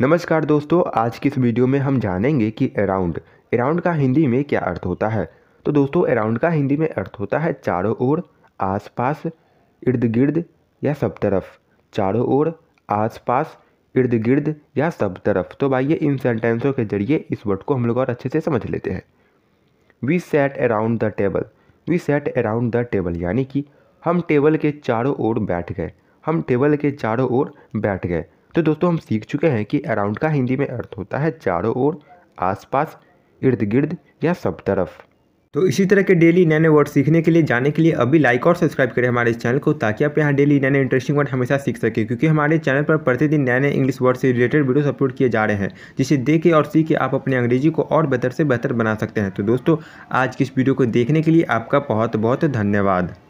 नमस्कार दोस्तों आज की इस वीडियो में हम जानेंगे कि अराउंड अराउंड का हिंदी में क्या अर्थ होता है तो दोस्तों अराउंड का हिंदी में अर्थ होता है चारों ओर आसपास इर्द गिर्द या सब तरफ चारों ओर आसपास इर्द गिर्द या सब तरफ तो भाई ये इन सेंटेंसों के जरिए इस वर्ड को हम लोग और अच्छे से समझ लेते हैं we set around the table we set around the table यानी कि हम टेबल के चारों ओर बैठ गए हम टेबल के चारों ओर बैठ गए तो दोस्तों हम सीख चुके हैं कि अराउंड का हिंदी में अर्थ होता है चारों ओर आसपास इर्द गिर्द या सब तरफ तो इसी तरह के डेली नए नए वर्ड सीखने के लिए जाने के लिए अभी लाइक और सब्सक्राइब करें हमारे चैनल को ताकि आप यहाँ डेली नए नए इंटरेस्टिंग वर्ड हमेशा सीख सकें क्योंकि हमारे चैनल पर प्रतिदिन नए नए इंग्लिश वर्ड से रिलेटेड वीडियोस अपलोड किए जा रहे हैं जिसे देख के और सीख के आप अपने अंग्रेजी को और बेहतर से बेहतर बना सकते हैं तो दोस्तों आज की इस वीडियो को देखने के लिए आपका बहुत बहुत धन्यवाद